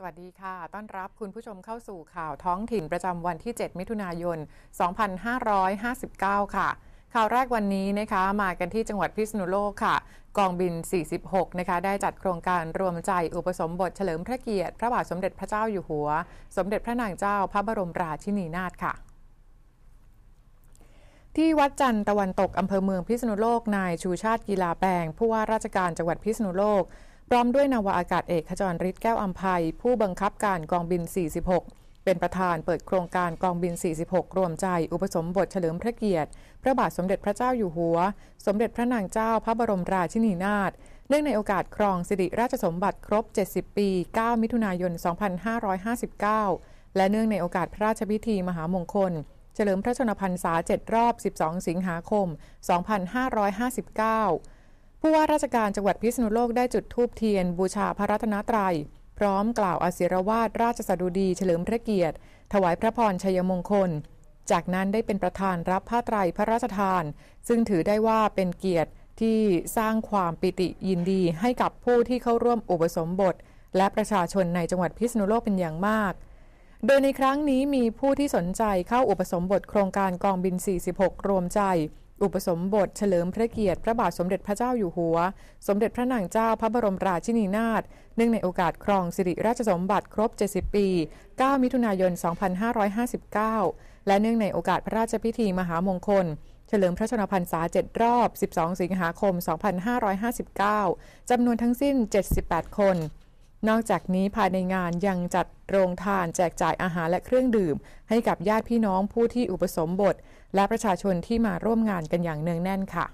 สวัสดีค่ะ ต้อนรับคุณผู้ชมเข้าสู่ข่าวท้องถิ่นประจำวันที่ 7 มิถุนายน 2559 ค่ะ ข่าวแรกวันนี้นะคะมากันที่จังหวัดพิษณุโลกค่ะ กองบิน 46 นะคะได้จัดโครงการรวมใจอุปสมบทเฉลิมพระเกียรติพระบาทสมเด็จพระเจ้าอยู่หัว สมเด็จพระนางเจ้าพระบรมราชินีนาถค่ะ ที่วัดจันทร์ตะวันตกอำเภอเมืองพิษณุโลกนายชูชาติกีฬาแปลงผู้ว่าราชการจังหวัดพิษณุโลกพร้อมด้วยนาวาอากาศเอกขจรฤทธิ์แก้วอัมภัยผู้บังคับการกองบิน 46 เป็นประธานเปิดโครงการกองบิน 46รวมใจ อุปสมบทเฉลิมพระเกียรติ พระบาทสมเด็จพระเจ้าอยู่หัวสมเด็จพระนางเจ้าพระบรมราชินีนาถเนื่องในโอกาสครองสิริราชสมบัติครบ 70 ปี 9 มิถุนายน 2559 และเนื่องในโอกาสพระราชพิธีมหามงคลเฉลิมพระชนมพรรษา 7 รอบ 12 สิงหาคม 2559ผู้ว่าราชการจังหวัดพิษณุโลกได้จุดธูปเทียนบูชาพระรัตนตรัย พร้อมกล่าว อาศิรวาทราชสดุดีเฉลิมพระเกียรติ ถวายพระพรชัยมงคล จากนั้นได้เป็นประธานรับผ้าไตรพระราชทาน ซึ่งถือได้ว่าเป็นเกียรติที่สร้างความปิติยินดีให้กับผู้ที่เข้าร่วมอุปสมบท และประชาชนในจังหวัดพิษณุโลกเป็นอย่างมาก โดยในครั้งนี้มีผู้ที่สนใจเข้าอุปสมบทโครงการกองบิน 46รวมใจอุปสมบทเฉลิมพระเกียรติพระบาทสมเด็จพระเจ้าอยู่หัว สมเด็จพระนางเจ้าพระบรมราชินีนาถเนื่องในโอกาสครองสิริราชสมบัติครบ 70 ปี 9 มิถุนายน 2559 และเนื่องในโอกาสพระราชพิธีมหามงคล เฉลิมพระชนมพรรษา7 รอบ 12 สิงหาคม 2559 จำนวนทั้งสิ้น 78 คนนอกจากนี้ภายในงานยังจัดโรงทานแจกจ่ายอาหารและเครื่องดื่ม ให้กับญาติพี่น้องผู้ที่อุปสมบท และประชาชนที่มาร่วมงานกันอย่างเนืองแน่นค่ะ